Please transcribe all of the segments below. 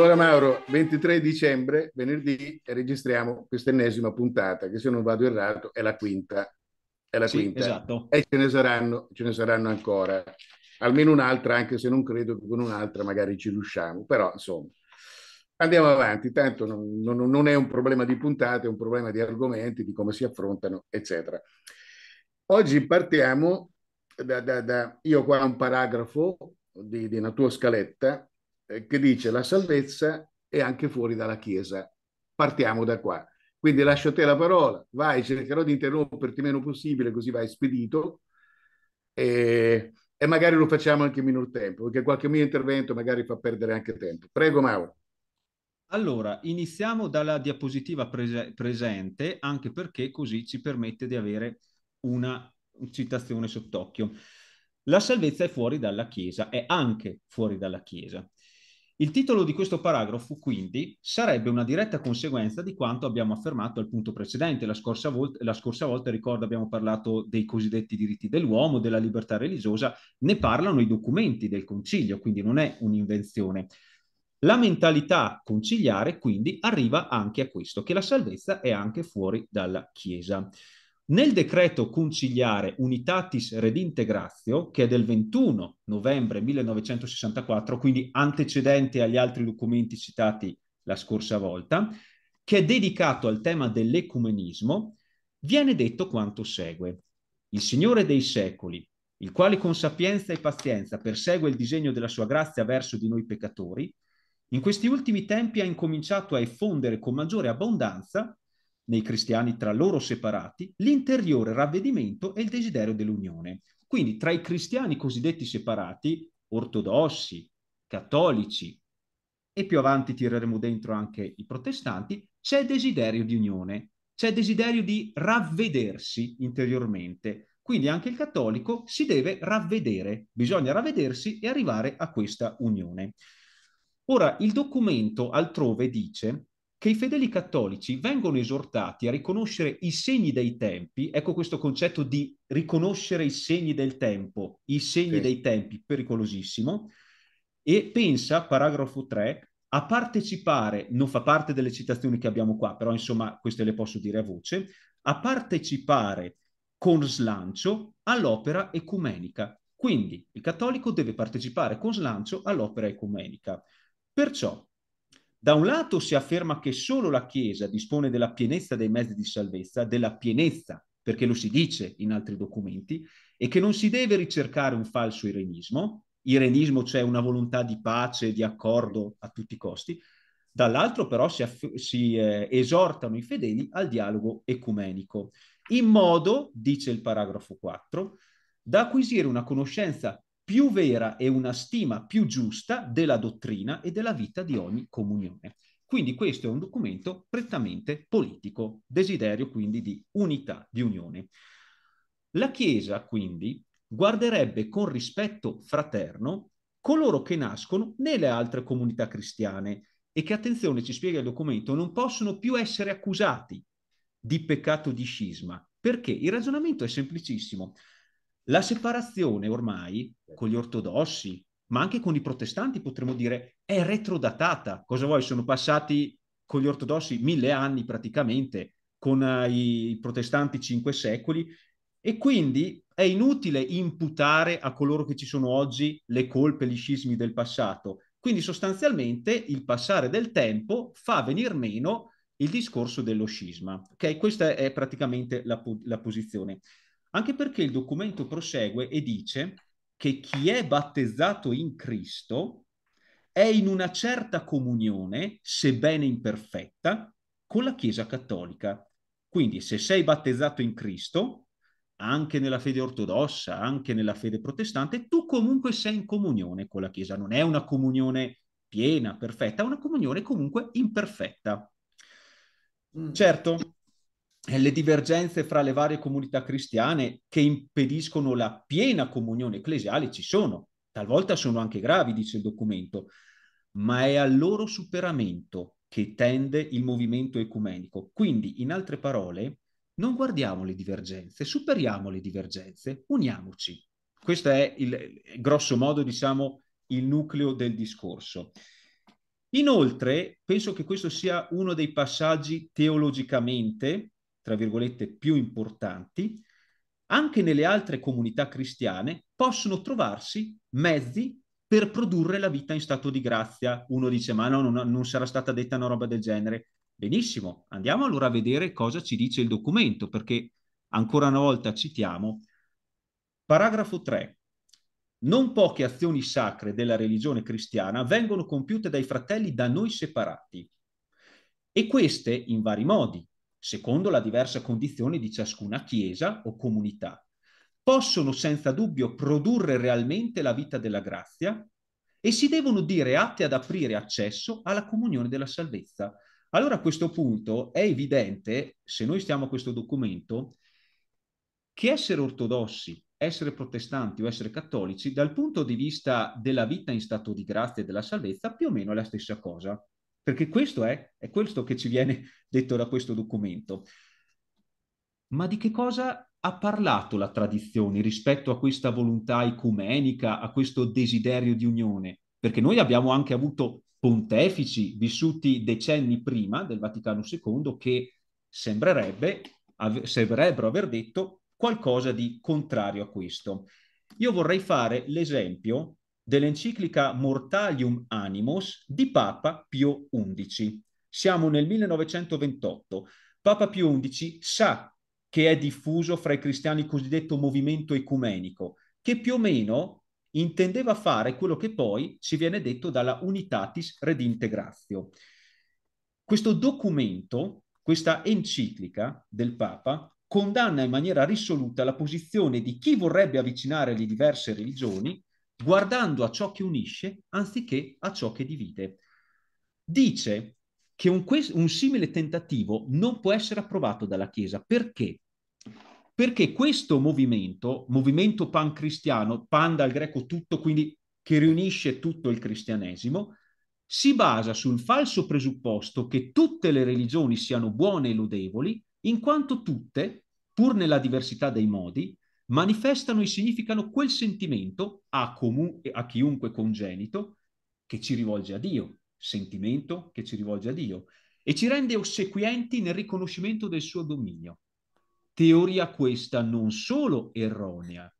Allora Mauro, 23 dicembre, venerdì, registriamo questa ennesima puntata, che se non vado errato è la quinta. È la sì, quinta. Esatto. E ce ne, saranno, ce ne saranno ancora. Almeno un'altra, anche se non credo che con un'altra magari ci riusciamo. Però insomma, andiamo avanti. Tanto non, non, non è un problema di puntate, è un problema di argomenti, di come si affrontano, eccetera. Oggi partiamo da, da, da io qua ho un paragrafo di, di una tua scaletta eh, che dice la salvezza è anche fuori dalla Chiesa. Partiamo da qua. Quindi lascio a te la parola, vai, cercherò di interromperti meno possibile, così vai spedito. E, e magari lo facciamo anche in minor tempo, perché qualche mio intervento magari fa perdere anche tempo. Prego Mauro. Allora, iniziamo dalla diapositiva prese- presente, anche perché così ci permette di avere una citazione sott'occhio. La salvezza è fuori dalla Chiesa, è anche fuori dalla Chiesa. Il titolo di questo paragrafo, quindi, sarebbe una diretta conseguenza di quanto abbiamo affermato al punto precedente. La scorsa, volta, la scorsa volta, ricordo, abbiamo parlato dei cosiddetti diritti dell'uomo, della libertà religiosa, ne parlano i documenti del concilio, quindi non è un'invenzione. La mentalità conciliare, quindi, arriva anche a questo, che la salvezza è anche fuori dalla Chiesa. Nel decreto conciliare Unitatis Redintegratio, che è del 21 novembre 1964, quindi antecedente agli altri documenti citati la scorsa volta, che è dedicato al tema dell'ecumenismo, viene detto quanto segue. Il Signore dei secoli, il quale con sapienza e pazienza persegue il disegno della sua grazia verso di noi peccatori, in questi ultimi tempi ha incominciato a effondere con maggiore abbondanza nei cristiani tra loro separati, l'interiore ravvedimento e il desiderio dell'unione. Quindi tra i cristiani cosiddetti separati, ortodossi, cattolici, e più avanti tireremo dentro anche i protestanti, c'è desiderio di unione, c'è desiderio di ravvedersi interiormente. Quindi anche il cattolico si deve ravvedere, bisogna ravvedersi e arrivare a questa unione. Ora, il documento altrove dice che i fedeli cattolici vengono esortati a riconoscere i segni dei tempi, ecco questo concetto di riconoscere i segni del tempo, i segni sì. dei tempi, pericolosissimo, e pensa, paragrafo 3, a partecipare, non fa parte delle citazioni che abbiamo qua, però insomma queste le posso dire a voce, a partecipare con slancio all'opera ecumenica. Quindi il cattolico deve partecipare con slancio all'opera ecumenica. Perciò da un lato si afferma che solo la Chiesa dispone della pienezza dei mezzi di salvezza, della pienezza, perché lo si dice in altri documenti, e che non si deve ricercare un falso irenismo, irenismo cioè una volontà di pace, di accordo a tutti i costi, dall'altro però si, aff- si eh, esortano i fedeli al dialogo ecumenico, in modo, dice il paragrafo 4, da acquisire una conoscenza più vera e una stima più giusta della dottrina e della vita di ogni comunione. Quindi questo è un documento prettamente politico, desiderio quindi di unità, di unione. La Chiesa quindi guarderebbe con rispetto fraterno coloro che nascono nelle altre comunità cristiane e che, attenzione, ci spiega il documento, non possono più essere accusati di peccato di scisma. Perché? Il ragionamento è semplicissimo. La separazione ormai con gli ortodossi, ma anche con i protestanti potremmo dire, è retrodatata. Cosa vuoi? Sono passati con gli ortodossi mille anni praticamente, con eh, i protestanti cinque secoli, e quindi è inutile imputare a coloro che ci sono oggi le colpe, gli scismi del passato. Quindi sostanzialmente il passare del tempo fa venir meno il discorso dello scisma. Okay? Questa è praticamente la, la posizione anche perché il documento prosegue e dice che chi è battezzato in Cristo è in una certa comunione, sebbene imperfetta, con la Chiesa Cattolica. Quindi se sei battezzato in Cristo, anche nella fede ortodossa, anche nella fede protestante, tu comunque sei in comunione con la Chiesa. Non è una comunione piena, perfetta, è una comunione comunque imperfetta. Mm. Certo, eh, le divergenze fra le varie comunità cristiane che impediscono la piena comunione ecclesiale ci sono, talvolta sono anche gravi, dice il documento, ma è al loro superamento che tende il movimento ecumenico. Quindi, in altre parole, non guardiamo le divergenze, superiamo le divergenze, uniamoci. Questo è il grosso modo, diciamo, il nucleo del discorso. Inoltre, penso che questo sia uno dei passaggi teologicamente tra virgolette, più importanti, anche nelle altre comunità cristiane possono trovarsi mezzi per produrre la vita in stato di grazia. Uno dice, ma no, non, non sarà stata detta una roba del genere. Benissimo, andiamo allora a vedere cosa ci dice il documento, perché ancora una volta citiamo. Paragrafo 3. Non poche azioni sacre della religione cristiana vengono compiute dai fratelli da noi separati. E queste in vari modi, secondo la diversa condizione di ciascuna chiesa o comunità, possono senza dubbio produrre realmente la vita della grazia e si devono dire atte ad aprire accesso alla comunione della salvezza. Allora a questo punto è evidente, se noi stiamo a questo documento, che essere ortodossi, essere protestanti o essere cattolici, dal punto di vista della vita in stato di grazia e della salvezza, più o meno è la stessa cosa perché questo è, è questo che ci viene detto da questo documento. Ma di che cosa ha parlato la tradizione rispetto a questa volontà ecumenica, a questo desiderio di unione? Perché noi abbiamo anche avuto pontefici vissuti decenni prima del Vaticano II che sembrerebbe, av- sembrerebbero aver detto qualcosa di contrario a questo. Io vorrei fare l'esempio dell'enciclica Mortalium Animos di Papa Pio XI. Siamo nel 1928. Papa Pio XI sa che è diffuso fra i cristiani il cosiddetto movimento ecumenico, che più o meno intendeva fare quello che poi ci viene detto dalla Unitatis Redintegratio. Questo documento, questa enciclica del Papa, condanna in maniera risoluta la posizione di chi vorrebbe avvicinare le diverse religioni guardando a ciò che unisce anziché a ciò che divide. Dice che un, que- un simile tentativo non può essere approvato dalla Chiesa. Perché? Perché questo movimento, movimento pancristiano, pan dal greco tutto, quindi che riunisce tutto il cristianesimo, si basa sul falso presupposto che tutte le religioni siano buone e lodevoli, in quanto tutte, pur nella diversità dei modi, manifestano e significano quel sentimento a, comu- a chiunque congenito che ci rivolge a Dio, sentimento che ci rivolge a Dio, e ci rende ossequienti nel riconoscimento del suo dominio. Teoria questa non solo erronea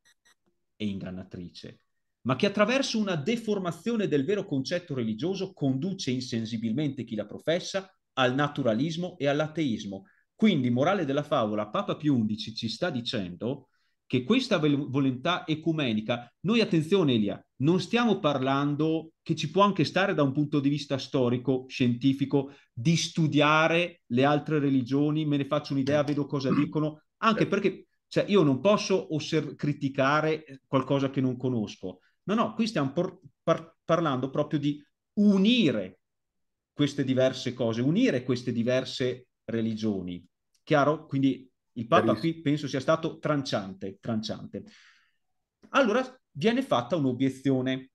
e ingannatrice, ma che attraverso una deformazione del vero concetto religioso conduce insensibilmente chi la professa al naturalismo e all'ateismo. Quindi, morale della favola, Papa Più XI ci sta dicendo che questa volontà ecumenica, noi attenzione Elia, non stiamo parlando che ci può anche stare da un punto di vista storico, scientifico, di studiare le altre religioni, me ne faccio un'idea, vedo cosa mm. dicono, anche certo. perché cioè, io non posso osserv- criticare eh, qualcosa che non conosco. No, no, qui stiamo por- par- parlando proprio di unire queste diverse cose, unire queste diverse religioni. Chiaro? Quindi il Papa qui penso sia stato tranciante, tranciante. Allora viene fatta un'obiezione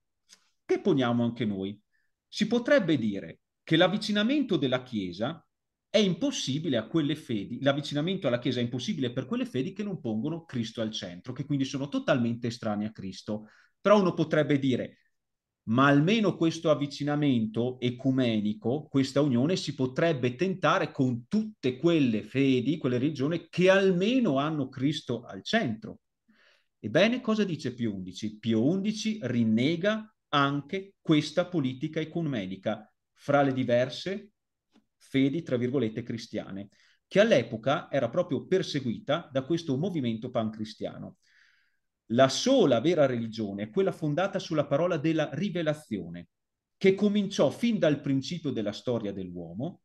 che poniamo anche noi. Si potrebbe dire che l'avvicinamento della Chiesa è impossibile a quelle fedi, l'avvicinamento alla Chiesa è impossibile per quelle fedi che non pongono Cristo al centro, che quindi sono totalmente estranei a Cristo. Però uno potrebbe dire, ma almeno questo avvicinamento ecumenico, questa unione si potrebbe tentare con tutte quelle fedi, quelle religioni che almeno hanno Cristo al centro. Ebbene, cosa dice Pio XI? Pio XI rinnega anche questa politica ecumenica fra le diverse fedi, tra virgolette, cristiane, che all'epoca era proprio perseguita da questo movimento pancristiano. La sola vera religione è quella fondata sulla parola della rivelazione, che cominciò fin dal principio della storia dell'uomo,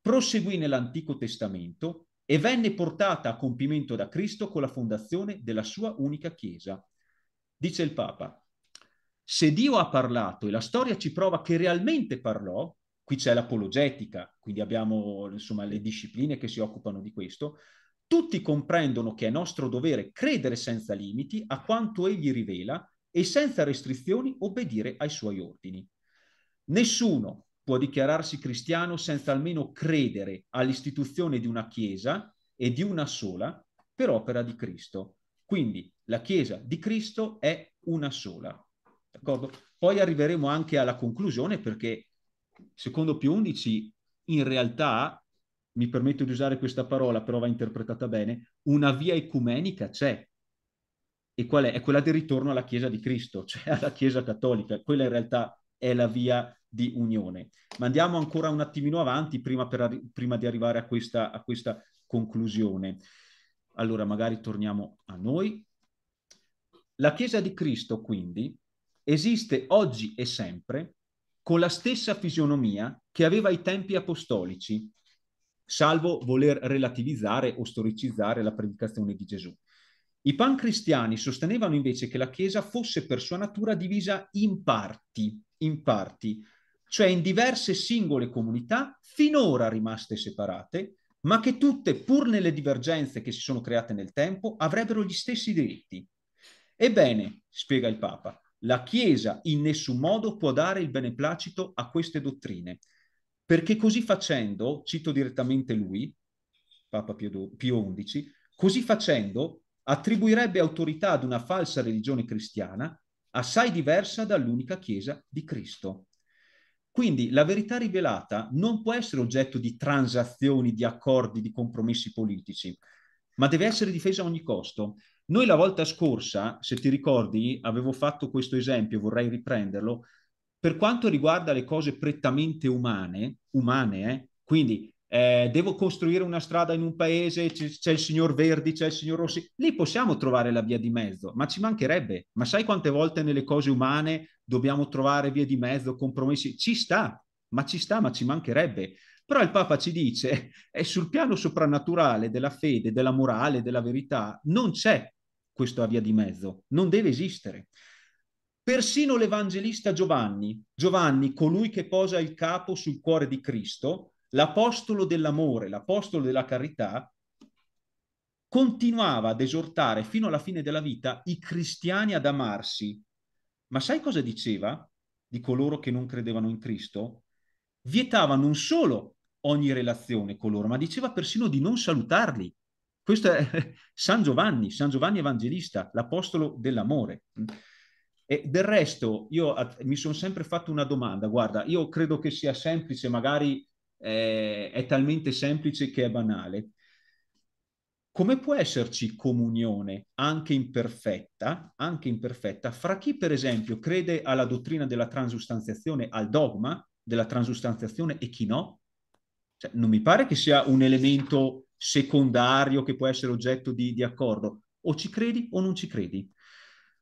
proseguì nell'Antico Testamento e venne portata a compimento da Cristo con la fondazione della sua unica Chiesa. Dice il Papa, se Dio ha parlato e la storia ci prova che realmente parlò, qui c'è l'apologetica, quindi abbiamo insomma, le discipline che si occupano di questo, tutti comprendono che è nostro dovere credere senza limiti a quanto egli rivela e senza restrizioni obbedire ai suoi ordini. Nessuno può dichiararsi cristiano senza almeno credere all'istituzione di una Chiesa e di una sola per opera di Cristo. Quindi la Chiesa di Cristo è una sola. D'accordo? Poi arriveremo anche alla conclusione perché secondo Pio XI in realtà mi permetto di usare questa parola, però va interpretata bene, una via ecumenica c'è. E qual è? È quella del ritorno alla Chiesa di Cristo, cioè alla Chiesa cattolica. Quella in realtà è la via di unione. Ma andiamo ancora un attimino avanti prima, per, prima di arrivare a questa, a questa conclusione. Allora, magari torniamo a noi. La Chiesa di Cristo, quindi, esiste oggi e sempre con la stessa fisionomia che aveva i tempi apostolici, salvo voler relativizzare o storicizzare la predicazione di Gesù. I pancristiani sostenevano invece che la Chiesa fosse per sua natura divisa in parti, in parti, cioè in diverse singole comunità finora rimaste separate, ma che tutte, pur nelle divergenze che si sono create nel tempo, avrebbero gli stessi diritti. Ebbene, spiega il Papa, la Chiesa in nessun modo può dare il beneplacito a queste dottrine, perché così facendo, cito direttamente lui, Papa Pio, XI, così facendo attribuirebbe autorità ad una falsa religione cristiana assai diversa dall'unica Chiesa di Cristo. Quindi la verità rivelata non può essere oggetto di transazioni, di accordi, di compromessi politici, ma deve essere difesa a ogni costo. Noi la volta scorsa, se ti ricordi, avevo fatto questo esempio, vorrei riprenderlo, per quanto riguarda le cose prettamente umane, umane eh, quindi eh, devo costruire una strada in un paese, c- c'è il signor Verdi, c'è il signor Rossi, lì possiamo trovare la via di mezzo, ma ci mancherebbe. Ma sai quante volte nelle cose umane dobbiamo trovare vie di mezzo, compromessi? Ci sta, ma ci sta, ma ci mancherebbe. Però il Papa ci dice, è eh, sul piano soprannaturale della fede, della morale, della verità, non c'è questa via di mezzo, non deve esistere. Persino l'Evangelista Giovanni, Giovanni, colui che posa il capo sul cuore di Cristo, l'apostolo dell'amore, l'apostolo della carità, continuava ad esortare fino alla fine della vita i cristiani ad amarsi. Ma sai cosa diceva di coloro che non credevano in Cristo? Vietava non solo ogni relazione con loro, ma diceva persino di non salutarli. Questo è San Giovanni, San Giovanni Evangelista, l'apostolo dell'amore. E del resto, io mi sono sempre fatto una domanda, guarda, io credo che sia semplice, magari eh, è talmente semplice che è banale. Come può esserci comunione anche imperfetta, anche imperfetta, fra chi per esempio crede alla dottrina della transustanziazione, al dogma della transustanziazione e chi no? Cioè, non mi pare che sia un elemento secondario che può essere oggetto di, di accordo. O ci credi o non ci credi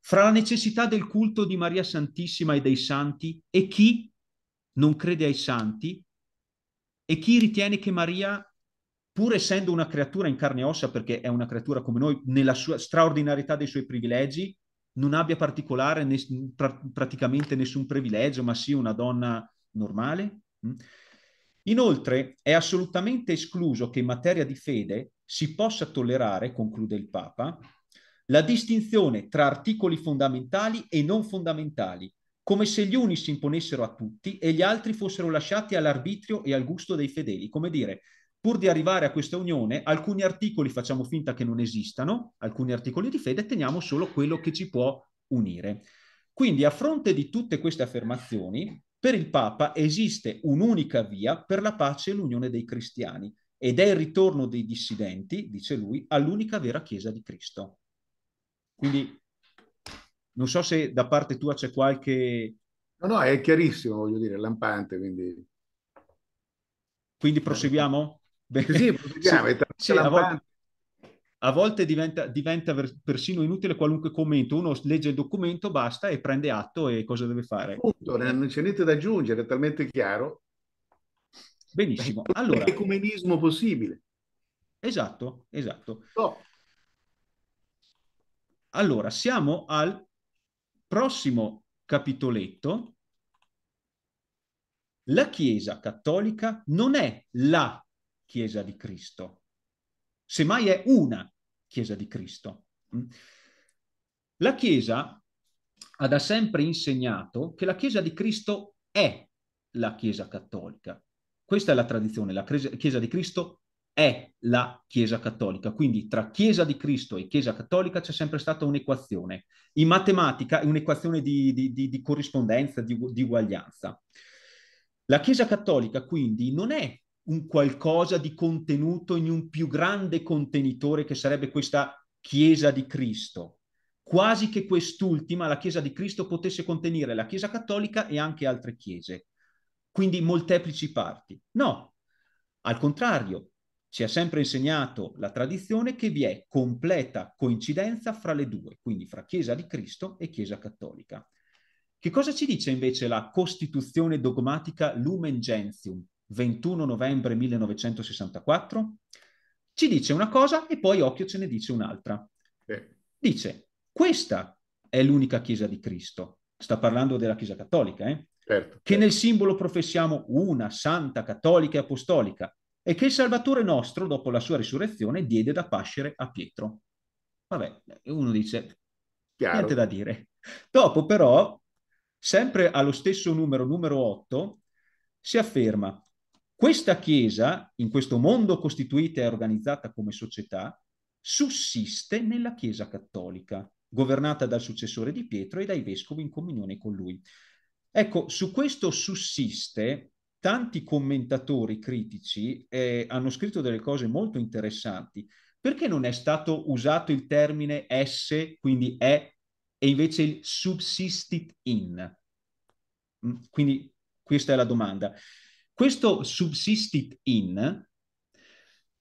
fra la necessità del culto di Maria Santissima e dei santi e chi non crede ai santi e chi ritiene che Maria, pur essendo una creatura in carne e ossa, perché è una creatura come noi, nella sua straordinarietà dei suoi privilegi, non abbia particolare ne, pra, praticamente nessun privilegio, ma sia una donna normale. Mm? Inoltre è assolutamente escluso che in materia di fede si possa tollerare, conclude il Papa, la distinzione tra articoli fondamentali e non fondamentali, come se gli uni si imponessero a tutti e gli altri fossero lasciati all'arbitrio e al gusto dei fedeli. Come dire, pur di arrivare a questa unione, alcuni articoli facciamo finta che non esistano, alcuni articoli di fede teniamo solo quello che ci può unire. Quindi a fronte di tutte queste affermazioni, per il Papa esiste un'unica via per la pace e l'unione dei cristiani ed è il ritorno dei dissidenti, dice lui, all'unica vera Chiesa di Cristo. Quindi non so se da parte tua c'è qualche... No, no, è chiarissimo, voglio dire, è lampante, quindi... Quindi proseguiamo? Bene. Sì, proseguiamo, sì, sì, a, volte, a volte diventa, diventa, persino inutile qualunque commento, uno legge il documento, basta e prende atto e cosa deve fare. Appunto, non c'è niente da aggiungere, è talmente chiaro. Benissimo, allora... L'ecumenismo possibile. Esatto, esatto. No. Allora, siamo al prossimo capitoletto. La Chiesa cattolica non è la Chiesa di Cristo, semmai è una Chiesa di Cristo. Mm. La Chiesa ha da sempre insegnato che la Chiesa di Cristo è la Chiesa cattolica. Questa è la tradizione, la Chiesa di Cristo è la Chiesa Cattolica. Quindi tra Chiesa di Cristo e Chiesa Cattolica c'è sempre stata un'equazione. In matematica è un'equazione di, di, di, di corrispondenza, di, uguaglianza. La Chiesa Cattolica quindi non è un qualcosa di contenuto in un più grande contenitore che sarebbe questa Chiesa di Cristo. Quasi che quest'ultima, la Chiesa di Cristo, potesse contenere la Chiesa Cattolica e anche altre chiese. Quindi molteplici parti. No, al contrario, ci ha sempre insegnato la tradizione che vi è completa coincidenza fra le due, quindi fra Chiesa di Cristo e Chiesa cattolica. Che cosa ci dice invece la Costituzione dogmatica Lumen Gentium, 21 novembre 1964? Ci dice una cosa e poi occhio ce ne dice un'altra. Dice, questa è l'unica Chiesa di Cristo. Sta parlando della Chiesa cattolica, eh? Certo, che certo. nel simbolo professiamo una santa cattolica e apostolica, e che il Salvatore nostro, dopo la sua risurrezione, diede da pascere a Pietro. Vabbè, uno dice, Chiaro. niente da dire. Dopo però, sempre allo stesso numero, numero 8, si afferma, questa Chiesa, in questo mondo costituita e organizzata come società, sussiste nella Chiesa cattolica, governata dal successore di Pietro e dai vescovi in comunione con lui. Ecco, su questo sussiste tanti commentatori critici eh, hanno scritto delle cose molto interessanti. Perché non è stato usato il termine S, quindi è, e invece il subsistit in? Mm, quindi questa è la domanda. Questo subsistit in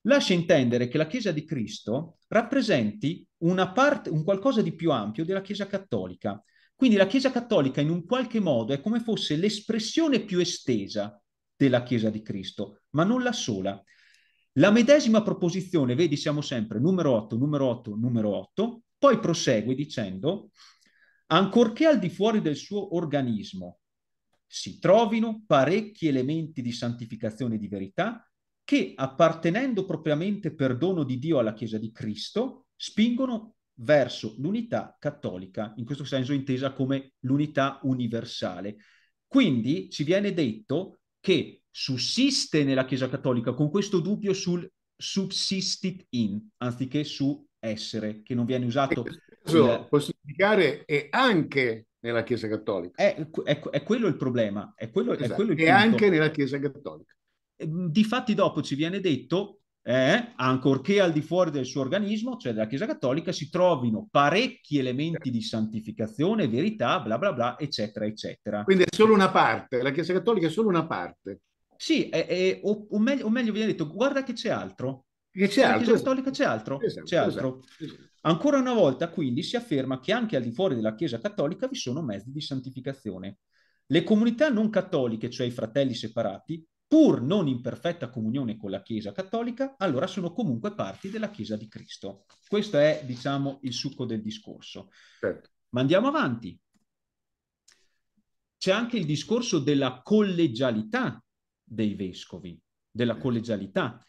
lascia intendere che la Chiesa di Cristo rappresenti una parte, un qualcosa di più ampio della Chiesa cattolica. Quindi la Chiesa cattolica in un qualche modo è come fosse l'espressione più estesa della Chiesa di Cristo, ma non la sola. La medesima proposizione, vedi, siamo sempre numero 8, numero 8, numero 8, poi prosegue dicendo, ancorché al di fuori del suo organismo si trovino parecchi elementi di santificazione e di verità che, appartenendo propriamente per dono di Dio alla Chiesa di Cristo, spingono verso l'unità cattolica, in questo senso intesa come l'unità universale. Quindi ci viene detto che sussiste nella Chiesa Cattolica con questo dubbio sul subsistit in, anziché su essere, che non viene usato. Eh, questo può significare e anche nella Chiesa Cattolica. È, è, è quello il problema. È quello, esatto. è quello il e punto. anche nella Chiesa Cattolica. Ehm, difatti dopo ci viene detto eh, ancorché al di fuori del suo organismo, cioè della Chiesa Cattolica, si trovino parecchi elementi di santificazione, verità, bla bla bla, eccetera, eccetera. Quindi è solo una parte, la Chiesa Cattolica è solo una parte. Sì, è, è, o, o, meglio, o meglio viene detto, guarda che c'è altro. Che c'è altro. Chiesa Cattolica c'è altro. Esatto, c'è esatto, altro. esatto. Ancora una volta, quindi, si afferma che anche al di fuori della Chiesa Cattolica vi sono mezzi di santificazione. Le comunità non cattoliche, cioè i fratelli separati, pur non in perfetta comunione con la Chiesa cattolica, allora sono comunque parti della Chiesa di Cristo. Questo è, diciamo, il succo del discorso. Certo. Ma andiamo avanti. C'è anche il discorso della collegialità dei vescovi, della collegialità.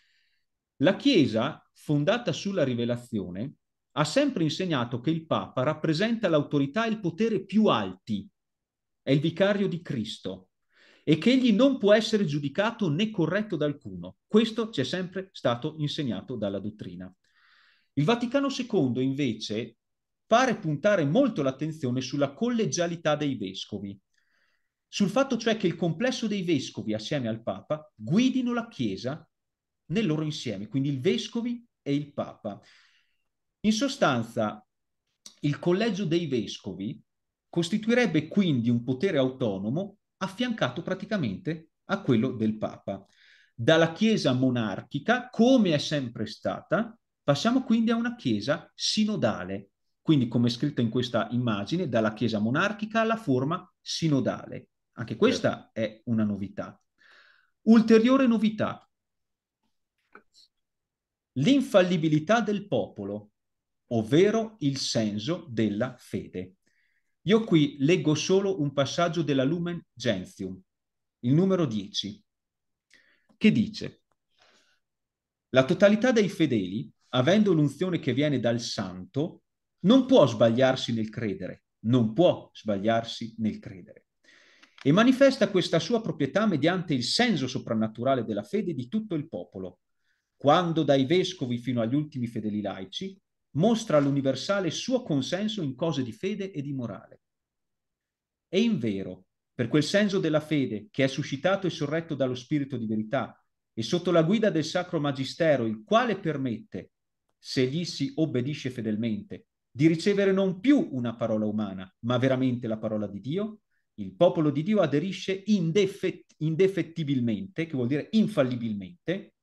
La Chiesa, fondata sulla rivelazione, ha sempre insegnato che il Papa rappresenta l'autorità e il potere più alti, è il vicario di Cristo e che egli non può essere giudicato né corretto da alcuno. Questo ci è sempre stato insegnato dalla dottrina. Il Vaticano II, invece, pare puntare molto l'attenzione sulla collegialità dei vescovi, sul fatto cioè che il complesso dei vescovi assieme al Papa guidino la Chiesa nel loro insieme, quindi i vescovi e il Papa. In sostanza, il collegio dei vescovi costituirebbe quindi un potere autonomo affiancato praticamente a quello del Papa. Dalla Chiesa monarchica, come è sempre stata, passiamo quindi a una Chiesa sinodale, quindi come è scritta in questa immagine, dalla Chiesa monarchica alla forma sinodale. Anche certo. questa è una novità. Ulteriore novità, l'infallibilità del popolo, ovvero il senso della fede. Io qui leggo solo un passaggio della Lumen Gentium, il numero 10, che dice la totalità dei fedeli, avendo l'unzione che viene dal santo, non può sbagliarsi nel credere, non può sbagliarsi nel credere. E manifesta questa sua proprietà mediante il senso soprannaturale della fede di tutto il popolo, quando dai vescovi fino agli ultimi fedeli laici mostra all'universale suo consenso in cose di fede e di morale. E in vero, per quel senso della fede che è suscitato e sorretto dallo spirito di verità e sotto la guida del sacro magistero, il quale permette, se gli si obbedisce fedelmente, di ricevere non più una parola umana, ma veramente la parola di Dio, il popolo di Dio aderisce indefett- indefettibilmente, che vuol dire infallibilmente,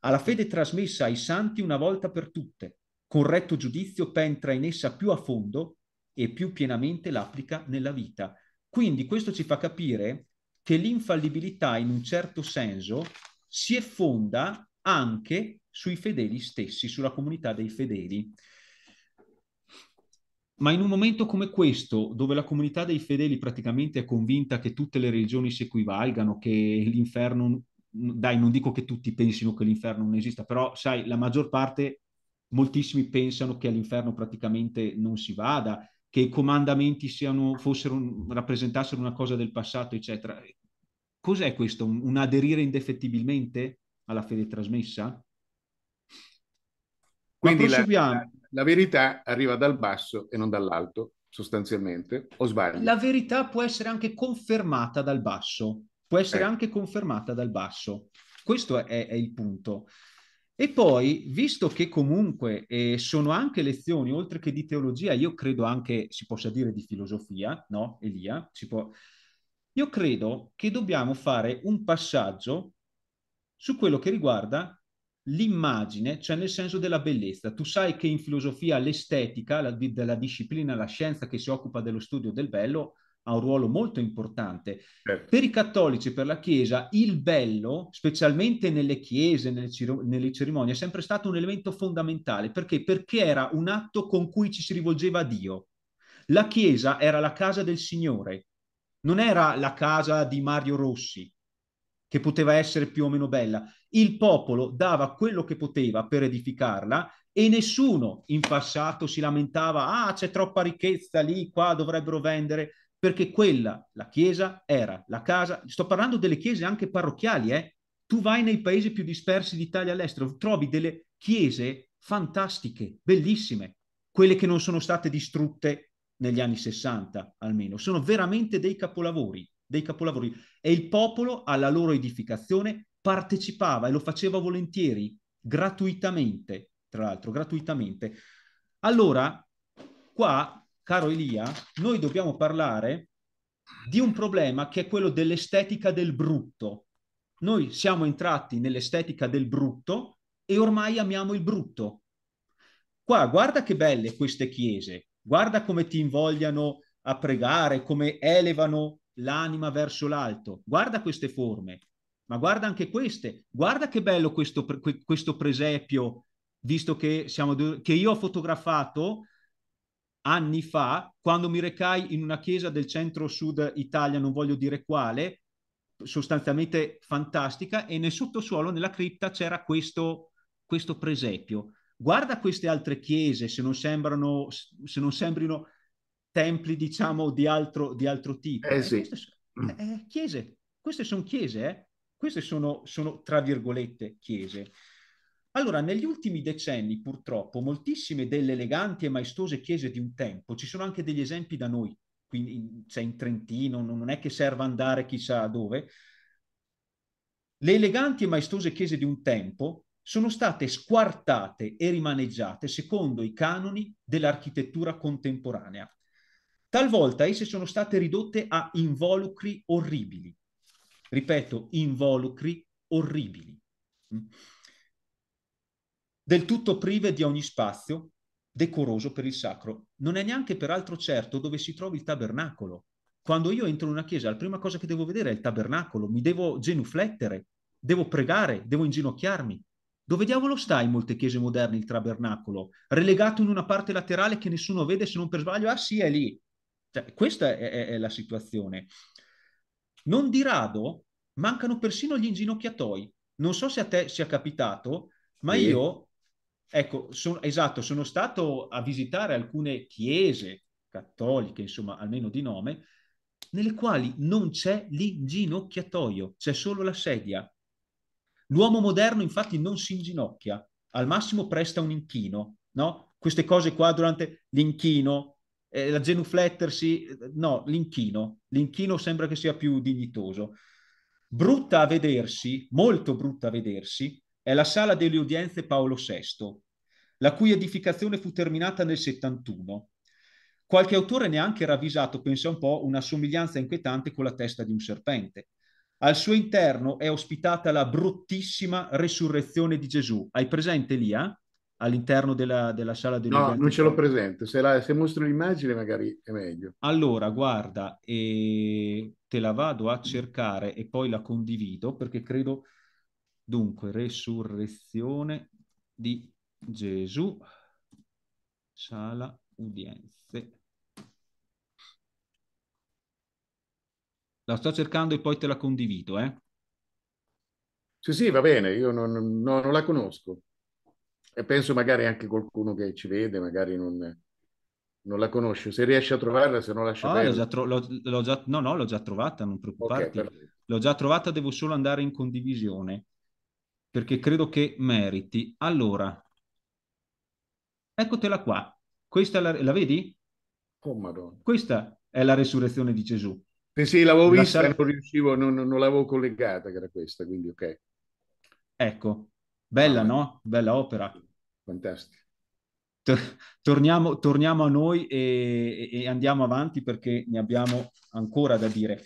alla fede trasmessa ai santi una volta per tutte, corretto giudizio penetra in essa più a fondo e più pienamente l'applica nella vita. Quindi questo ci fa capire che l'infallibilità in un certo senso si effonda anche sui fedeli stessi, sulla comunità dei fedeli. Ma in un momento come questo, dove la comunità dei fedeli praticamente è convinta che tutte le religioni si equivalgano, che l'inferno, dai, non dico che tutti pensino che l'inferno non esista, però sai, la maggior parte moltissimi pensano che all'inferno praticamente non si vada, che i comandamenti siano, fossero, rappresentassero una cosa del passato, eccetera. Cos'è questo? Un, un aderire indefettibilmente alla fede trasmessa? Quindi la, la, la verità arriva dal basso e non dall'alto, sostanzialmente, o sbaglio? La verità può essere anche confermata dal basso, può essere eh. anche confermata dal basso. Questo è, è il punto. E poi, visto che comunque eh, sono anche lezioni, oltre che di teologia, io credo anche, si possa dire, di filosofia, no, Elia? Si può... Io credo che dobbiamo fare un passaggio su quello che riguarda l'immagine, cioè nel senso della bellezza. Tu sai che in filosofia l'estetica, la, la disciplina, la scienza che si occupa dello studio del bello, ha un ruolo molto importante. Certo. Per i cattolici, per la Chiesa, il bello, specialmente nelle chiese, nelle, ciro- nelle, cerimonie, è sempre stato un elemento fondamentale. Perché? Perché era un atto con cui ci si rivolgeva a Dio. La Chiesa era la casa del Signore, non era la casa di Mario Rossi, che poteva essere più o meno bella. Il popolo dava quello che poteva per edificarla e nessuno in passato si lamentava, ah c'è troppa ricchezza lì, qua dovrebbero vendere perché quella, la chiesa, era la casa, sto parlando delle chiese anche parrocchiali, eh? tu vai nei paesi più dispersi d'Italia all'estero, trovi delle chiese fantastiche, bellissime, quelle che non sono state distrutte negli anni 60 almeno, sono veramente dei capolavori, dei capolavori. E il popolo alla loro edificazione partecipava e lo faceva volentieri, gratuitamente, tra l'altro, gratuitamente. Allora, qua caro Elia, noi dobbiamo parlare di un problema che è quello dell'estetica del brutto. Noi siamo entrati nell'estetica del brutto e ormai amiamo il brutto. Qua, guarda che belle queste chiese, guarda come ti invogliano a pregare, come elevano l'anima verso l'alto, guarda queste forme, ma guarda anche queste, guarda che bello questo, questo presepio, visto che, siamo, che io ho fotografato anni fa, quando mi recai in una chiesa del centro-sud Italia, non voglio dire quale, sostanzialmente fantastica, e nel sottosuolo, nella cripta, c'era questo, questo presepio. Guarda queste altre chiese, se non, sembrano, se non sembrino templi, diciamo, di altro, di altro tipo. Eh, eh sì. queste, eh, eh, chiese, queste sono chiese, eh? queste sono, sono, tra virgolette, chiese. Allora, negli ultimi decenni, purtroppo, moltissime delle eleganti e maestose chiese di un tempo, ci sono anche degli esempi da noi, quindi c'è in Trentino, non è che serva andare chissà dove, le eleganti e maestose chiese di un tempo sono state squartate e rimaneggiate secondo i canoni dell'architettura contemporanea. Talvolta esse sono state ridotte a involucri orribili. Ripeto, involucri orribili del tutto prive di ogni spazio decoroso per il sacro. Non è neanche peraltro certo dove si trovi il tabernacolo. Quando io entro in una chiesa, la prima cosa che devo vedere è il tabernacolo, mi devo genuflettere, devo pregare, devo inginocchiarmi. Dove diavolo sta in molte chiese moderne il tabernacolo? Relegato in una parte laterale che nessuno vede se non per sbaglio? Ah sì, è lì. Cioè, questa è, è, è la situazione. Non di rado mancano persino gli inginocchiatoi. Non so se a te sia capitato, ma sì. io Ecco, son, esatto, sono stato a visitare alcune chiese cattoliche, insomma, almeno di nome, nelle quali non c'è l'inginocchiatoio, c'è solo la sedia. L'uomo moderno infatti non si inginocchia, al massimo presta un inchino, no? Queste cose qua durante l'inchino, eh, la genuflettersi, eh, no, l'inchino. L'inchino sembra che sia più dignitoso. Brutta a vedersi, molto brutta a vedersi, è la Sala delle Udienze Paolo VI, la cui edificazione fu terminata nel 71. Qualche autore neanche ravvisato pensa un po' una somiglianza inquietante con la testa di un serpente. Al suo interno è ospitata la bruttissima resurrezione di Gesù. Hai presente Lia? Eh? All'interno della, della sala delle No, non ce l'ho presente. Se, la, se mostro l'immagine magari è meglio. Allora, guarda, eh, te la vado a cercare e poi la condivido perché credo Dunque, resurrezione di Gesù, sala udienze. La sto cercando e poi te la condivido, eh? Sì, sì, va bene, io non, non, non la conosco. E penso magari anche qualcuno che ci vede, magari non, non la conosce. Se riesci a trovarla, se no lascia oh, l'ho già tro- l'ho, l'ho già, No, no, l'ho già trovata, non preoccuparti. Okay, l'ho già trovata, devo solo andare in condivisione perché credo che meriti. Allora, eccotela qua. Questa la, la vedi? Oh, Madonna. Questa è la resurrezione di Gesù. Sì, sì, l'avevo la vista, sal- non riuscivo, non, non, l'avevo collegata, che era questa, quindi ok. Ecco, bella, ah, no? Bella opera. Fantastica. Torniamo, torniamo, a noi e, e, andiamo avanti perché ne abbiamo ancora da dire.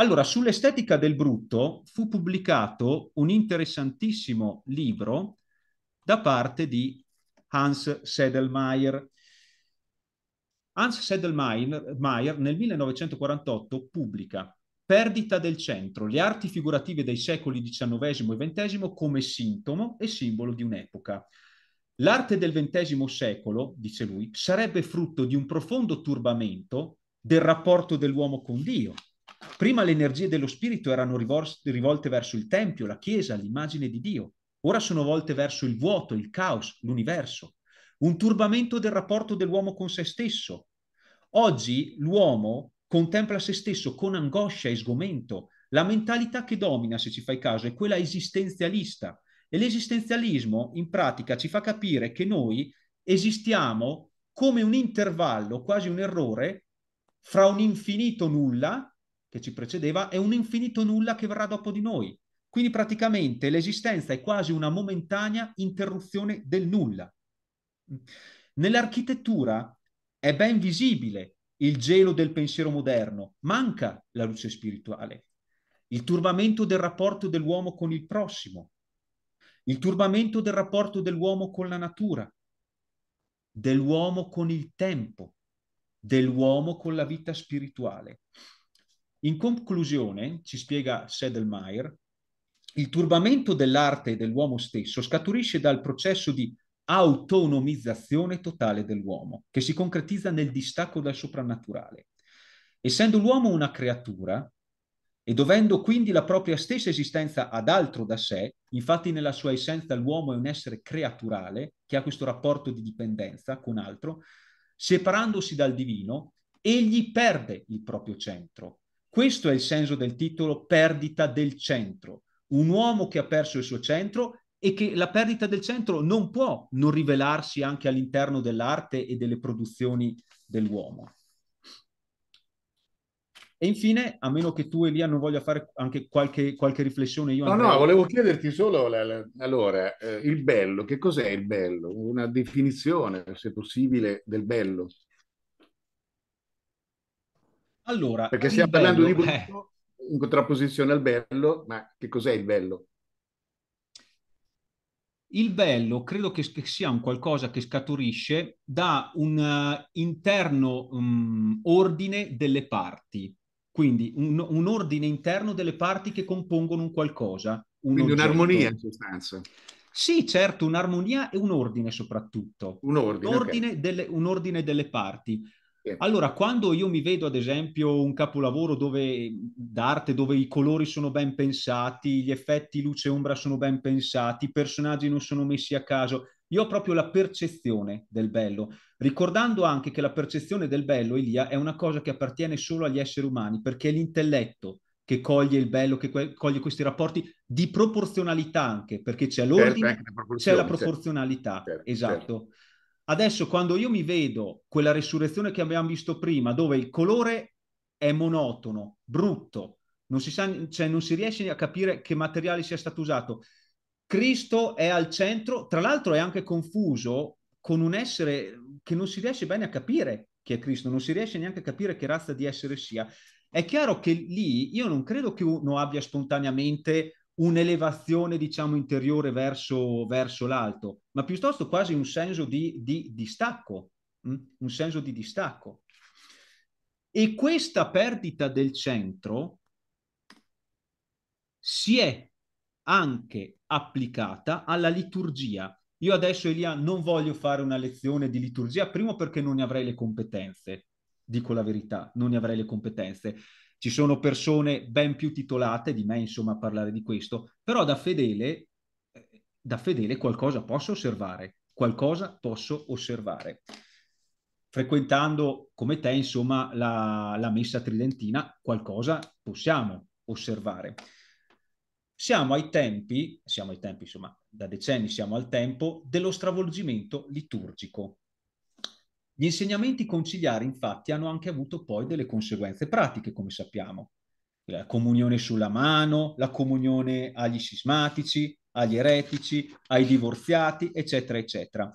Allora, sull'estetica del brutto fu pubblicato un interessantissimo libro da parte di Hans Sedelmeier. Hans Sedelmeier nel 1948 pubblica Perdita del centro, le arti figurative dei secoli XIX e XX come sintomo e simbolo di un'epoca. L'arte del XX secolo, dice lui, sarebbe frutto di un profondo turbamento del rapporto dell'uomo con Dio, Prima le energie dello spirito erano rivolte verso il Tempio, la Chiesa, l'immagine di Dio. Ora sono volte verso il vuoto, il caos, l'universo. Un turbamento del rapporto dell'uomo con se stesso. Oggi l'uomo contempla se stesso con angoscia e sgomento. La mentalità che domina, se ci fai caso, è quella esistenzialista. E l'esistenzialismo in pratica ci fa capire che noi esistiamo come un intervallo, quasi un errore, fra un infinito nulla che ci precedeva e un infinito nulla che verrà dopo di noi. Quindi praticamente l'esistenza è quasi una momentanea interruzione del nulla. Nell'architettura è ben visibile il gelo del pensiero moderno, manca la luce spirituale, il turbamento del rapporto dell'uomo con il prossimo, il turbamento del rapporto dell'uomo con la natura, dell'uomo con il tempo, dell'uomo con la vita spirituale. In conclusione, ci spiega Sedelmeier, il turbamento dell'arte e dell'uomo stesso scaturisce dal processo di autonomizzazione totale dell'uomo, che si concretizza nel distacco dal soprannaturale. Essendo l'uomo una creatura, e dovendo quindi la propria stessa esistenza ad altro da sé, infatti nella sua essenza l'uomo è un essere creaturale che ha questo rapporto di dipendenza con altro, separandosi dal divino, egli perde il proprio centro, questo è il senso del titolo Perdita del centro. Un uomo che ha perso il suo centro e che la perdita del centro non può non rivelarsi anche all'interno dell'arte e delle produzioni dell'uomo. E infine, a meno che tu Elia non voglia fare anche qualche, qualche riflessione, io... No, Andrea... no, volevo chiederti solo, la, la, allora, eh, il bello, che cos'è il bello? Una definizione, se possibile, del bello. Allora, perché stiamo bello, parlando di brutto eh. in contrapposizione al bello, ma che cos'è il bello? Eh, il bello credo che, che sia un qualcosa che scaturisce da un uh, interno um, ordine delle parti, quindi un, un, ordine interno delle parti che compongono un qualcosa. Un quindi un'armonia in sostanza. Sì, certo, un'armonia e un ordine soprattutto. Un ordine. Un ordine, okay. delle, un ordine delle, parti. Allora, quando io mi vedo ad esempio un capolavoro dove, d'arte dove i colori sono ben pensati, gli effetti luce e ombra sono ben pensati, i personaggi non sono messi a caso, io ho proprio la percezione del bello, ricordando anche che la percezione del bello, Elia, è una cosa che appartiene solo agli esseri umani, perché è l'intelletto che coglie il bello, che coglie questi rapporti di proporzionalità anche, perché c'è l'ordine, certo, c'è la proporzionalità, certo, esatto. Certo. Adesso quando io mi vedo quella risurrezione che abbiamo visto prima, dove il colore è monotono, brutto, non si, sa, cioè non si riesce a capire che materiale sia stato usato, Cristo è al centro, tra l'altro è anche confuso con un essere che non si riesce bene a capire che è Cristo, non si riesce neanche a capire che razza di essere sia. È chiaro che lì io non credo che uno abbia spontaneamente un'elevazione, diciamo, interiore verso, verso l'alto, ma piuttosto quasi un senso di, di distacco, mh? Mm? un senso di distacco. E questa perdita del centro si è anche applicata alla liturgia. Io adesso, Elia, non voglio fare una lezione di liturgia, primo perché non ne avrei le competenze, dico la verità, non ne avrei le competenze. Ci sono persone ben più titolate di me, insomma, a parlare di questo, però da fedele, da fedele qualcosa posso osservare, qualcosa posso osservare. Frequentando come te, insomma, la, la messa tridentina, qualcosa possiamo osservare. Siamo ai tempi, siamo ai tempi, insomma, da decenni siamo al tempo dello stravolgimento liturgico. Gli insegnamenti conciliari infatti hanno anche avuto poi delle conseguenze pratiche, come sappiamo. La comunione sulla mano, la comunione agli sismatici, agli eretici, ai divorziati, eccetera, eccetera.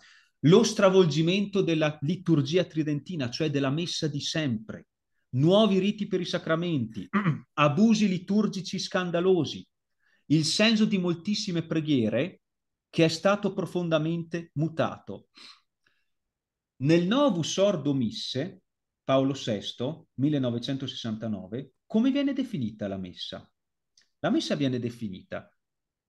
Lo stravolgimento della liturgia tridentina, cioè della messa di sempre, nuovi riti per i sacramenti, abusi liturgici scandalosi, il senso di moltissime preghiere che è stato profondamente mutato. Nel Novus Ordo Misse, Paolo VI, 1969, come viene definita la messa? La messa viene definita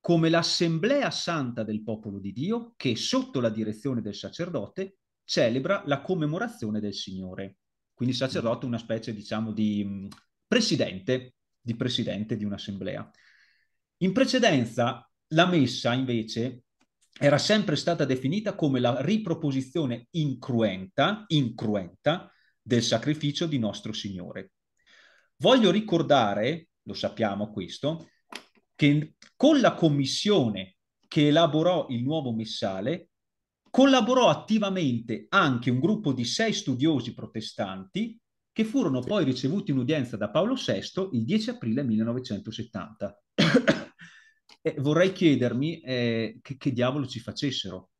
come l'assemblea santa del popolo di Dio che sotto la direzione del sacerdote celebra la commemorazione del Signore. Quindi il sacerdote è una specie, diciamo, di mm, presidente, di presidente di un'assemblea. In precedenza la messa invece era sempre stata definita come la riproposizione incruenta, incruenta del sacrificio di nostro Signore. Voglio ricordare, lo sappiamo questo, che con la commissione che elaborò il nuovo messale, collaborò attivamente anche un gruppo di sei studiosi protestanti che furono poi ricevuti in udienza da Paolo VI il 10 aprile 1970 vorrei chiedermi eh, che, che diavolo ci facessero.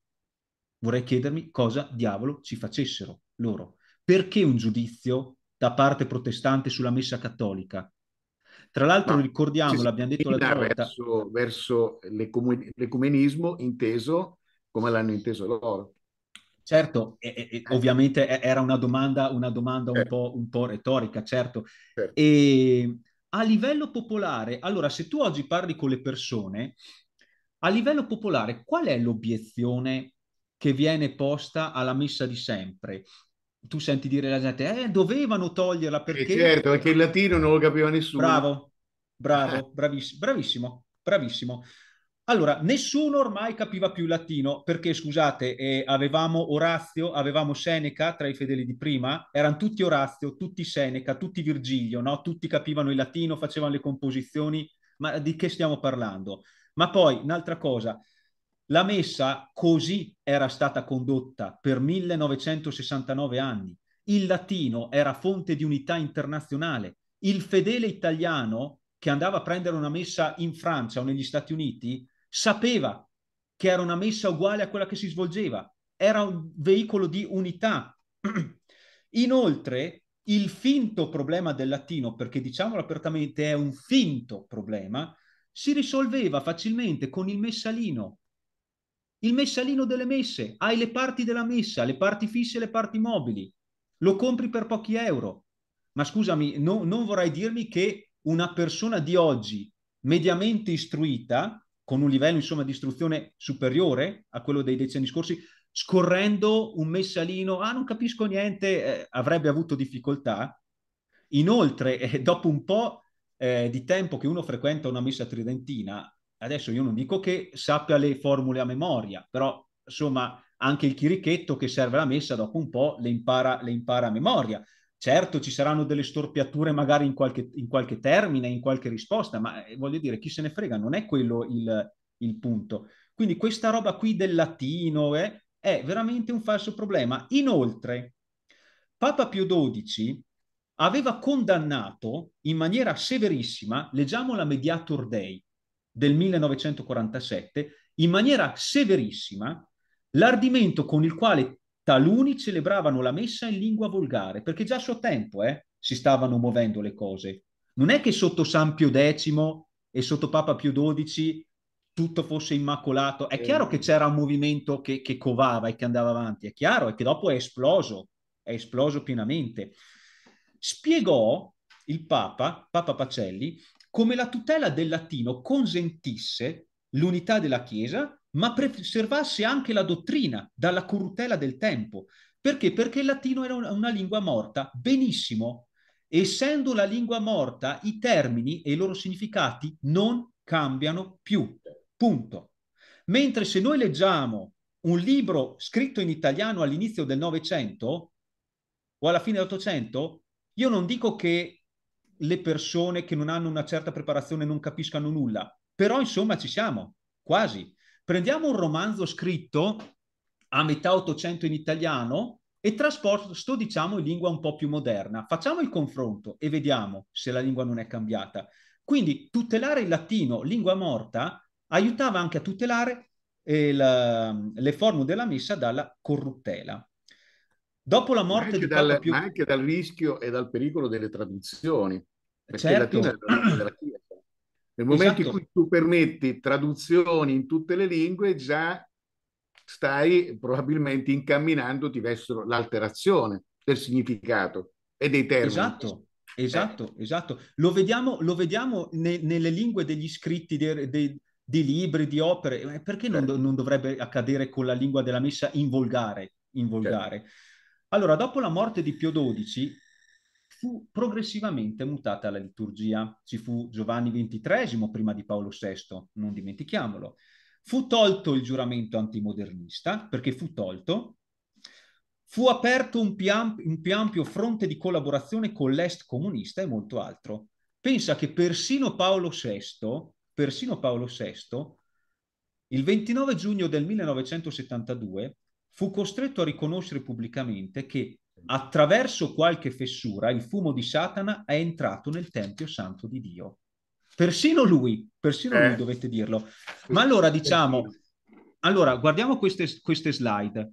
Vorrei chiedermi cosa diavolo ci facessero loro. Perché un giudizio da parte protestante sulla messa cattolica? Tra l'altro ricordiamo, l'abbiamo detto la volta... Verso, verso l'ecumenismo inteso come l'hanno inteso loro. Certo, e, e, eh. ovviamente era una domanda, una domanda un, certo. po', un, po', retorica, certo. certo. E a livello popolare, allora se tu oggi parli con le persone, a livello popolare qual è l'obiezione che viene posta alla messa di sempre? Tu senti dire la gente, eh, dovevano toglierla perché... Eh certo, perché il latino non lo capiva nessuno. Bravo, bravo, bravissimo, bravissimo, bravissimo. Allora, nessuno ormai capiva più il latino perché, scusate, eh, avevamo Orazio, avevamo Seneca tra i fedeli di prima, erano tutti Orazio, tutti Seneca, tutti Virgilio, no? tutti capivano il latino, facevano le composizioni, ma di che stiamo parlando? Ma poi, un'altra cosa, la messa così era stata condotta per 1969 anni. Il latino era fonte di unità internazionale. Il fedele italiano che andava a prendere una messa in Francia o negli Stati Uniti sapeva che era una messa uguale a quella che si svolgeva, era un veicolo di unità. Inoltre, il finto problema del latino, perché diciamolo apertamente è un finto problema, si risolveva facilmente con il messalino. Il messalino delle messe, hai le parti della messa, le parti fisse e le parti mobili, lo compri per pochi euro. Ma scusami, no, non vorrai dirmi che una persona di oggi, mediamente istruita, con un livello insomma, di istruzione superiore a quello dei decenni scorsi, scorrendo un messalino, ah non capisco niente, eh, avrebbe avuto difficoltà. Inoltre, eh, dopo un po' eh, di tempo che uno frequenta una messa tridentina, adesso io non dico che sappia le formule a memoria, però insomma anche il chirichetto che serve alla messa dopo un po' le impara, le impara a memoria. Certo, ci saranno delle storpiature magari in qualche, in qualche termine, in qualche risposta, ma eh, voglio dire, chi se ne frega, non è quello il, il punto. Quindi questa roba qui del latino eh, è veramente un falso problema. Inoltre, Papa Pio XII aveva condannato in maniera severissima, leggiamo la Mediator Dei del 1947, in maniera severissima l'ardimento con il quale Taluni celebravano la messa in lingua volgare, perché già a suo tempo eh, si stavano muovendo le cose. Non è che sotto San Pio X e sotto Papa Pio XII tutto fosse immacolato. È chiaro che c'era un movimento che, che, covava e che andava avanti, è chiaro, e che dopo è esploso, è esploso pienamente. Spiegò il Papa, Papa Pacelli, come la tutela del latino consentisse l'unità della Chiesa ma preservasse anche la dottrina dalla corrutela del tempo. Perché? Perché il latino era una lingua morta. Benissimo. Essendo la lingua morta, i termini e i loro significati non cambiano più. Punto. Mentre se noi leggiamo un libro scritto in italiano all'inizio del Novecento o alla fine dell'Ottocento, io non dico che le persone che non hanno una certa preparazione non capiscano nulla, però insomma ci siamo, quasi. Prendiamo un romanzo scritto a metà 800 in italiano e trasposto, diciamo, in lingua un po' più moderna. Facciamo il confronto e vediamo se la lingua non è cambiata. Quindi tutelare il latino, lingua morta, aiutava anche a tutelare il, eh, le forme della messa dalla corruttela. Dopo la morte di dal, Papa Pio... anche dal rischio e dal pericolo delle traduzioni. Perché certo. il latino è la della Chiesa. Nel momento esatto. in cui tu permetti traduzioni in tutte le lingue, già stai probabilmente incamminandoti verso l'alterazione del significato e dei termini. Esatto. Esatto, eh. esatto. Lo vediamo, lo vediamo ne, nelle lingue degli scritti, de, de, di libri, di opere. Eh, perché non, certo. non, dovrebbe accadere con la lingua della messa in volgare? In volgare? Certo. Allora, dopo la morte di Pio XII, fu progressivamente mutata la liturgia. Ci fu Giovanni XXIII prima di Paolo VI, non dimentichiamolo. Fu tolto il giuramento antimodernista, perché fu tolto, fu aperto un più, ampio, un più ampio fronte di collaborazione con l'est comunista e molto altro. Pensa che persino Paolo VI, persino Paolo VI, il 29 giugno del 1972, fu costretto a riconoscere pubblicamente che attraverso qualche fessura il fumo di Satana è entrato nel Tempio Santo di Dio. Persino lui, persino eh. lui dovete dirlo. Ma allora diciamo, allora guardiamo queste, queste slide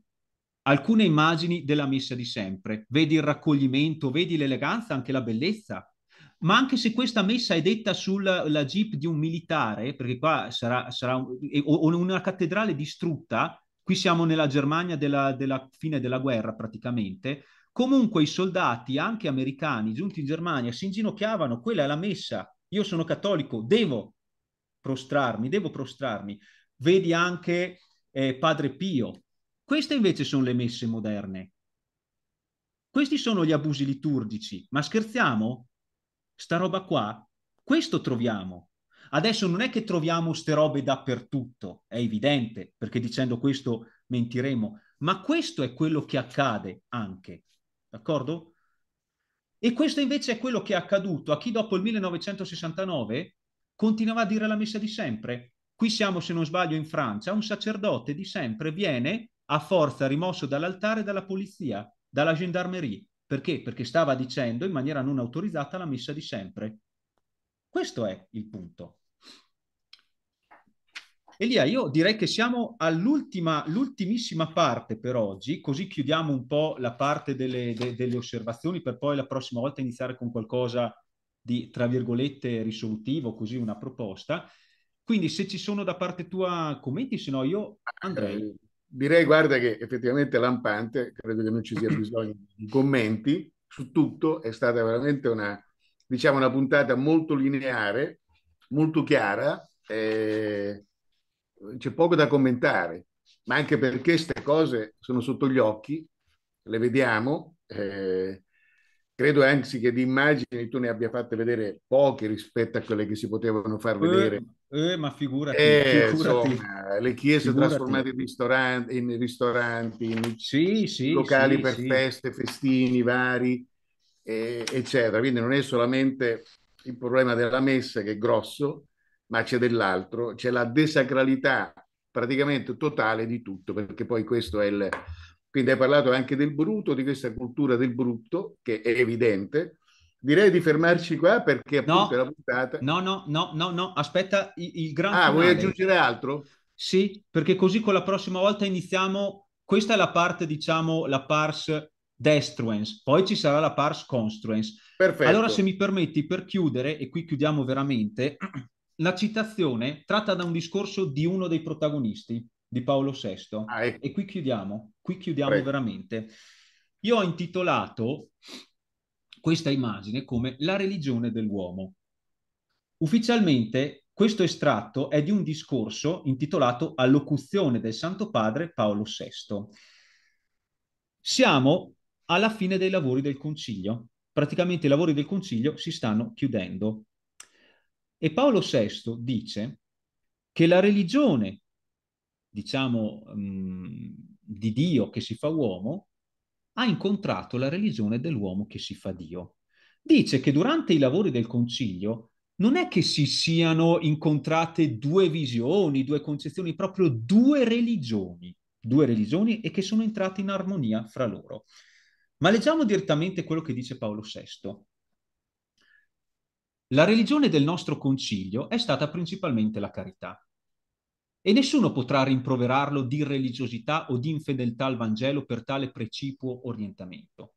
alcune immagini della messa di sempre. Vedi il raccoglimento, vedi l'eleganza, anche la bellezza. Ma anche se questa messa è detta sulla jeep di un militare, perché qua sarà, sarà un, o, una cattedrale distrutta, qui siamo nella Germania della, della fine della guerra praticamente, Comunque i soldati, anche americani, giunti in Germania, si inginocchiavano, quella è la messa, io sono cattolico, devo prostrarmi, devo prostrarmi. Vedi anche eh, Padre Pio. Queste invece sono le messe moderne. Questi sono gli abusi liturgici. Ma scherziamo? Sta roba qua? Questo troviamo. Adesso non è che troviamo ste robe dappertutto, è evidente, perché dicendo questo mentiremo, ma questo è quello che accade anche d'accordo? E questo invece è quello che è accaduto a chi dopo il 1969 continuava a dire la messa di sempre. Qui siamo, se non sbaglio, in Francia, un sacerdote di sempre viene a forza rimosso dall'altare dalla polizia, dalla gendarmerie. Perché? Perché stava dicendo in maniera non autorizzata la messa di sempre. Questo è il punto. Elia, io direi che siamo all'ultimissima parte per oggi, così chiudiamo un po' la parte delle, de, delle, osservazioni per poi la prossima volta iniziare con qualcosa di, tra virgolette, risolutivo, così una proposta. Quindi se ci sono da parte tua commenti, se no io andrei. Eh, direi, guarda, che effettivamente lampante, credo che non ci sia bisogno di commenti su tutto, è stata veramente una, diciamo, una puntata molto lineare, molto chiara. Eh, c'è poco da commentare, ma anche perché queste cose sono sotto gli occhi, le vediamo. Eh, credo anzi che di immagini tu ne abbia fatte vedere poche rispetto a quelle che si potevano far eh, vedere. Eh, eh, ma figurati, eh, figurati. Insomma, le chiese figurati. trasformate in ristoranti, in, ristoranti, in sì, sì, locali sì, per feste, festini vari, eh, eccetera. Quindi non è solamente il problema della messa che è grosso, ma c'è dell'altro, c'è la desacralità praticamente totale di tutto, perché poi questo è il... Quindi hai parlato anche del brutto, di questa cultura del brutto, che è evidente. Direi di fermarci qua perché appunto no, la puntata... No, no, no, no, no, aspetta il, il grande. Ah, finale. vuoi aggiungere altro? Sì, perché così con la prossima volta iniziamo... Questa è la parte, diciamo, la parse destruence, poi ci sarà la parse construence. Perfetto. Allora, se mi permetti, per chiudere, e qui chiudiamo veramente, la citazione tratta da un discorso di uno dei protagonisti, di Paolo VI. Ah, ecco. E qui chiudiamo, qui chiudiamo Prego. veramente. Io ho intitolato questa immagine come La religione dell'uomo. Ufficialmente questo estratto è di un discorso intitolato Allocuzione del Santo Padre Paolo VI. Siamo alla fine dei lavori del Concilio. Praticamente i lavori del Concilio si stanno chiudendo. E Paolo VI dice che la religione, diciamo, mh, mm, di Dio che si fa uomo, ha incontrato la religione dell'uomo che si fa Dio. Dice che durante i lavori del concilio non è che si siano incontrate due visioni, due concezioni, proprio due religioni, due religioni e che sono entrate in armonia fra loro. Ma leggiamo direttamente quello che dice Paolo VI. La religione del nostro concilio è stata principalmente la carità. E nessuno potrà rimproverarlo di irreligiosità o di infedeltà al Vangelo per tale precipuo orientamento.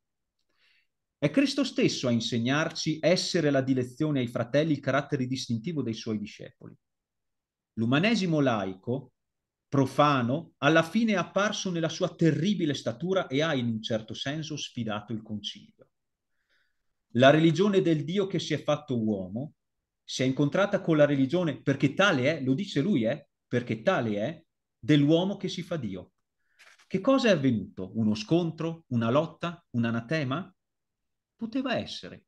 È Cristo stesso a insegnarci essere la dilezione ai fratelli il carattere distintivo dei suoi discepoli. L'umanesimo laico, profano, alla fine è apparso nella sua terribile statura e ha in un certo senso sfidato il concilio la religione del Dio che si è fatto uomo si è incontrata con la religione, perché tale è, lo dice lui, eh, perché tale è, dell'uomo che si fa Dio. Che cosa è avvenuto? Uno scontro? Una lotta? Un anatema? Poteva essere,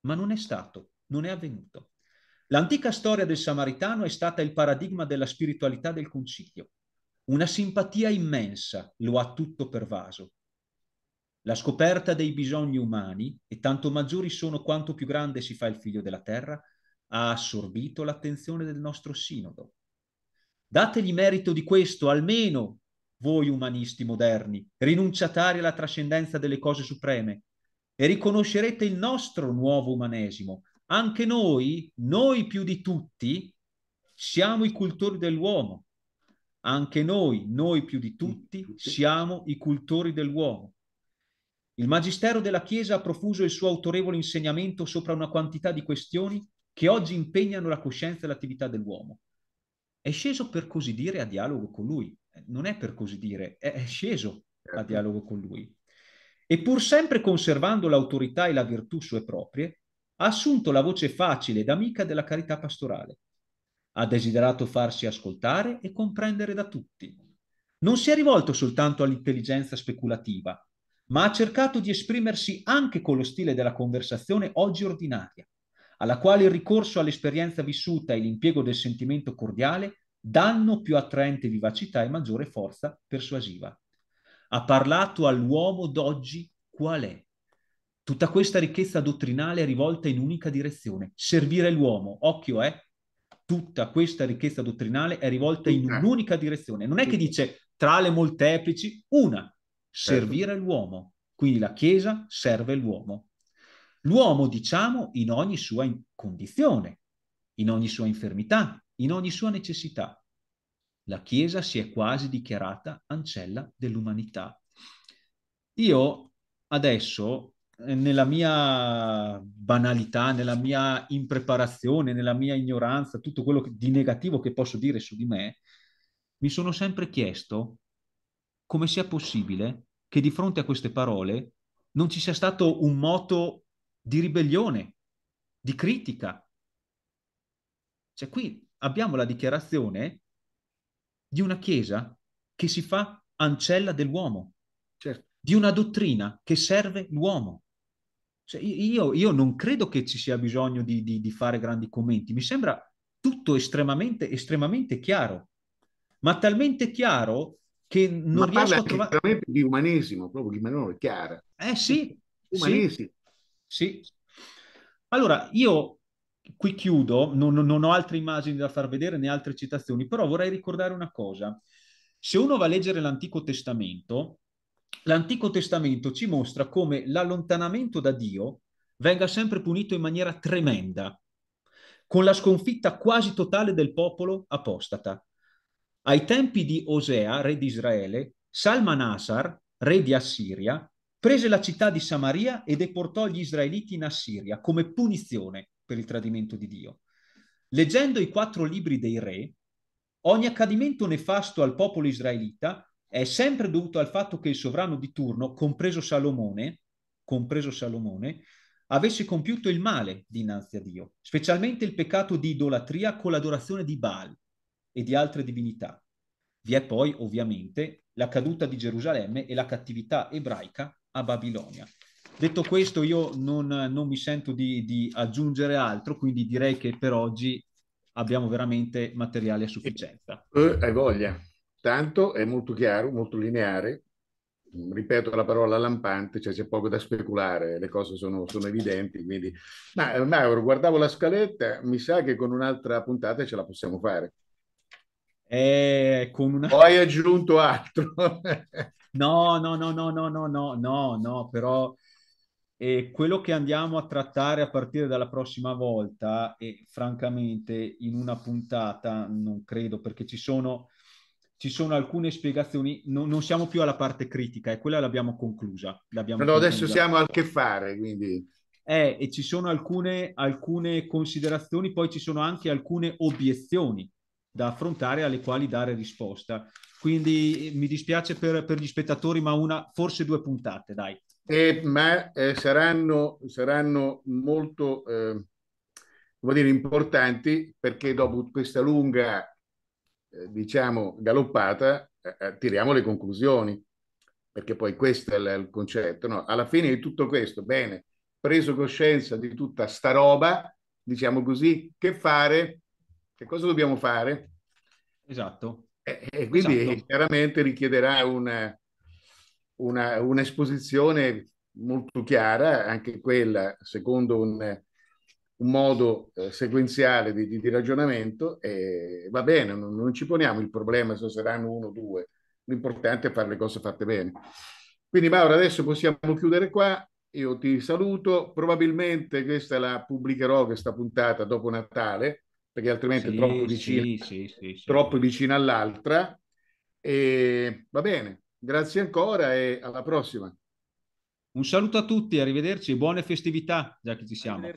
ma non è stato, non è avvenuto. L'antica storia del Samaritano è stata il paradigma della spiritualità del Concilio. Una simpatia immensa lo ha tutto pervaso, la scoperta dei bisogni umani, e tanto maggiori sono quanto più grande si fa il figlio della terra, ha assorbito l'attenzione del nostro sinodo. Dategli merito di questo, almeno voi umanisti moderni, rinunciatari alla trascendenza delle cose supreme, e riconoscerete il nostro nuovo umanesimo. Anche noi, noi più di tutti, siamo i cultori dell'uomo. Anche noi, noi più di tutti, siamo i cultori dell'uomo. Il Magistero della Chiesa ha profuso il suo autorevole insegnamento sopra una quantità di questioni che oggi impegnano la coscienza e l'attività dell'uomo. È sceso per così dire a dialogo con lui, eh, non è per così dire, è sceso a certo. dialogo con lui. E pur sempre conservando l'autorità e la virtù sue proprie, ha assunto la voce facile ed amica della carità pastorale. Ha desiderato farsi ascoltare e comprendere da tutti. Non si è rivolto soltanto all'intelligenza speculativa, ma ha cercato di esprimersi anche con lo stile della conversazione oggi ordinaria, alla quale il ricorso all'esperienza vissuta e l'impiego del sentimento cordiale danno più attraente vivacità e maggiore forza persuasiva. Ha parlato all'uomo d'oggi qual è? Tutta questa ricchezza dottrinale è rivolta in un'unica direzione, servire l'uomo, occhio eh, tutta questa ricchezza dottrinale è rivolta in un'unica direzione, non è che dice tra le molteplici una, Certo. servire certo. l'uomo. Quindi la Chiesa serve l'uomo. L'uomo, diciamo, in ogni sua in- condizione, in ogni sua infermità, in ogni sua necessità. La Chiesa si è quasi dichiarata ancella dell'umanità. Io adesso, eh, nella mia banalità, nella mia impreparazione, nella mia ignoranza, tutto quello di negativo che posso dire su di me, mi sono sempre chiesto come sia possibile che di fronte a queste parole non ci sia stato un moto di ribellione, di critica. Cioè qui abbiamo la dichiarazione di una Chiesa che si fa ancella dell'uomo, certo. di una dottrina che serve l'uomo. Cioè, io, io, non credo che ci sia bisogno di, di, di fare grandi commenti, mi sembra tutto estremamente, estremamente chiaro, ma talmente chiaro che non Ma riesco a trovare... veramente di umanesimo, proprio di è chiara. Eh sì. Umanesimo. Sì. sì. Allora, io qui chiudo, non, non, ho altre immagini da far vedere né altre citazioni, però vorrei ricordare una cosa. Se uno va a leggere l'Antico Testamento, l'Antico Testamento ci mostra come l'allontanamento da Dio venga sempre punito in maniera tremenda, con la sconfitta quasi totale del popolo apostata. Ai tempi di Osea, re di Israele, Salmanasar, re di Assiria, prese la città di Samaria e deportò gli israeliti in Assiria come punizione per il tradimento di Dio. Leggendo i quattro libri dei re, ogni accadimento nefasto al popolo israelita è sempre dovuto al fatto che il sovrano di turno, compreso Salomone, compreso Salomone, avesse compiuto il male dinanzi a Dio, specialmente il peccato di idolatria con l'adorazione di Baal, e di altre divinità. Vi è poi, ovviamente, la caduta di Gerusalemme e la cattività ebraica a Babilonia. Detto questo, io non, non mi sento di, di, aggiungere altro, quindi direi che per oggi abbiamo veramente materiale a sufficienza. Eh, hai voglia. Tanto è molto chiaro, molto lineare. Ripeto la parola lampante, cioè c'è poco da speculare, le cose sono, sono evidenti. Quindi... Ma Mauro, guardavo la scaletta, mi sa che con un'altra puntata ce la possiamo fare. Eh, con una... Poi hai aggiunto altro. no, no, no, no, no, no, no, no, no, però eh, quello che andiamo a trattare a partire dalla prossima volta e francamente in una puntata non credo perché ci sono, ci sono alcune spiegazioni, no, non siamo più alla parte critica e quella l'abbiamo conclusa. L'abbiamo no, adesso siamo al che fare, quindi... Eh, e ci sono alcune, alcune considerazioni, poi ci sono anche alcune obiezioni da affrontare alle quali dare risposta. Quindi mi dispiace per, per gli spettatori, ma una, forse due puntate, dai. Eh, ma eh, saranno, saranno, molto eh, dire, importanti perché dopo questa lunga, eh, diciamo, galoppata, eh, eh, tiriamo le conclusioni, perché poi questo è il, il concetto. No? Alla fine di tutto questo, bene, preso coscienza di tutta sta roba, diciamo così, che fare? Che cosa dobbiamo fare? Esatto. E, e quindi esatto. chiaramente richiederà una, una, un'esposizione molto chiara, anche quella secondo un, un modo eh, sequenziale di, di, di ragionamento, e va bene, non, non, ci poniamo il problema se saranno uno o due, l'importante è fare le cose fatte bene. Quindi Mauro, adesso possiamo chiudere qua, io ti saluto, probabilmente questa la pubblicherò, questa puntata, dopo Natale, perché altrimenti sì, è troppo vicina, sì, sì, troppo vicina all'altra. E va bene, grazie ancora e alla prossima. Un saluto a tutti, arrivederci, buone festività, già che ci siamo.